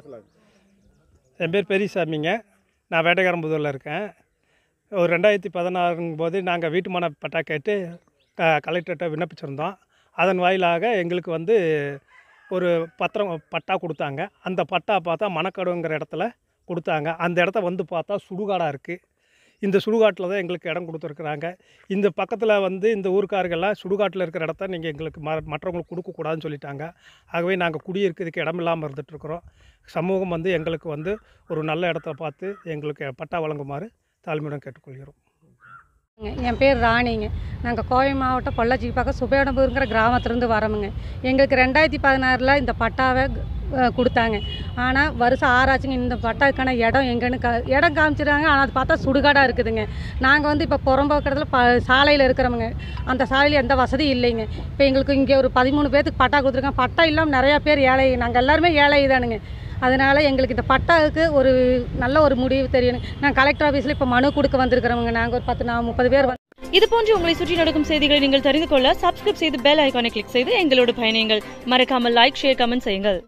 பேசலாங்க என் பேர் பெரியசாமிங்க நான் வேட்டைக்காரம்புதூரில் இருக்கேன் ஒரு ரெண்டாயிரத்தி பதினாறுங்க போது நாங்கள் வீட்டுமான பட்டா கேட்டு க கலெக்டர்கிட்ட விண்ணப்பிச்சிருந்தோம் அதன் வாயிலாக எங்களுக்கு வந்து ஒரு பத்திரம் பட்டா கொடுத்தாங்க அந்த பட்டா பார்த்தா மணக்கடுங்கிற இடத்துல கொடுத்தாங்க அந்த இடத்த வந்து பார்த்தா சுடுகாடாக இருக்குது இந்த சுடுகாட்டில் தான் எங்களுக்கு இடம் கொடுத்துருக்குறாங்க இந்த பக்கத்தில் வந்து இந்த ஊருக்காரர்கள்லாம் சுடுகாட்டில் இருக்கிற இடத்த நீங்கள் எங்களுக்கு ம மற்றவங்களுக்கு கொடுக்கக்கூடாதுன்னு சொல்லிட்டாங்க ஆகவே நாங்கள் குடியிருக்கிறதுக்கு இடம் இல்லாமல் இருந்துகிட்ருக்குறோம் சமூகம் வந்து எங்களுக்கு வந்து ஒரு நல்ல இடத்த பார்த்து எங்களுக்கு பட்டா வழங்குமாறு தாழ்மையிடம் கேட்டுக்கொள்கிறோம் என் பேர் ராணிங்க நாங்கள் கோவை மாவட்டம் பொள்ளாச்சிக்கு பக்கம் சுபேடம்பூருங்கிற கிராமத்துலேருந்து வரோமுங்க எங்களுக்கு ரெண்டாயிரத்தி பதினாறில் இந்த பட்டாவை கொடுத்தாங்க ஆனால் வருஷம் ஆறாச்சுங்க இந்த பட்டாக்கான இடம் எங்கேன்னு க இடம் காமிச்சிடுறாங்க ஆனால் அது பார்த்தா சுடுகாடாக இருக்குதுங்க நாங்கள் வந்து இப்போ புறம்போக்கிறதுல ப சாலையில் இருக்கிறவங்க அந்த சாலையில் எந்த வசதியும் இல்லைங்க இப்போ எங்களுக்கு இங்கே ஒரு பதிமூணு பேர்த்துக்கு பட்டா கொடுத்துருக்காங்க பட்டா இல்லாமல் நிறையா பேர் ஏழை நாங்கள் எல்லாருமே ஏழை தானுங்க அதனால் எங்களுக்கு இந்த பட்டாவுக்கு ஒரு நல்ல ஒரு முடிவு தெரியணும் நாங்கள் கலெக்டர் ஆஃபீஸில் இப்போ மனு கொடுக்க வந்திருக்கிறவங்க நாங்கள் ஒரு பத்து நான் முப்பது பேர் இது போன்று உங்களை சுற்றி நடக்கும் செய்திகளை நீங்கள் தெரிந்து கொள்ள சப்ஸ்கிரைப் செய்து பெல் ஐக்கானை கிளிக் செய்து எங்களோடு பயணியுங்கள் மறக்காமல் லைக் ஷேர் கமெண்ட் செய்யுங்கள்